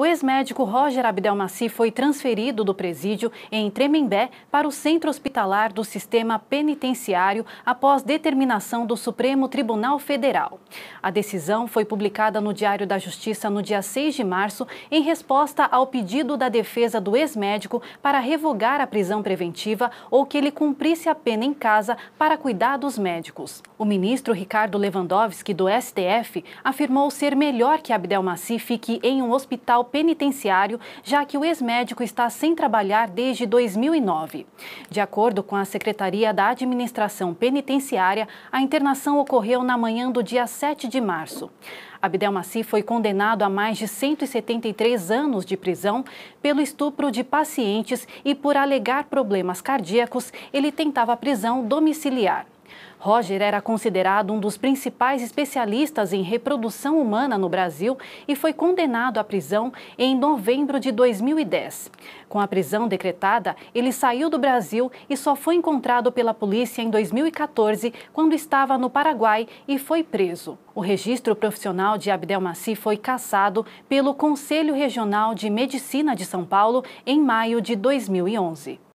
O ex-médico Roger Abdelmaci foi transferido do presídio em Tremembé para o centro hospitalar do sistema penitenciário após determinação do Supremo Tribunal Federal. A decisão foi publicada no Diário da Justiça no dia 6 de março, em resposta ao pedido da defesa do ex-médico para revogar a prisão preventiva ou que ele cumprisse a pena em casa para cuidados médicos. O ministro Ricardo Lewandowski, do STF, afirmou ser melhor que Abdelmaci fique em um hospital penitenciário, já que o ex-médico está sem trabalhar desde 2009. De acordo com a Secretaria da Administração Penitenciária, a internação ocorreu na manhã do dia 7 de março. Abdel Maci foi condenado a mais de 173 anos de prisão pelo estupro de pacientes e por alegar problemas cardíacos, ele tentava prisão domiciliar. Roger era considerado um dos principais especialistas em reprodução humana no Brasil e foi condenado à prisão em novembro de 2010. Com a prisão decretada, ele saiu do Brasil e só foi encontrado pela polícia em 2014, quando estava no Paraguai e foi preso. O registro profissional de Abdelmaci foi cassado pelo Conselho Regional de Medicina de São Paulo em maio de 2011.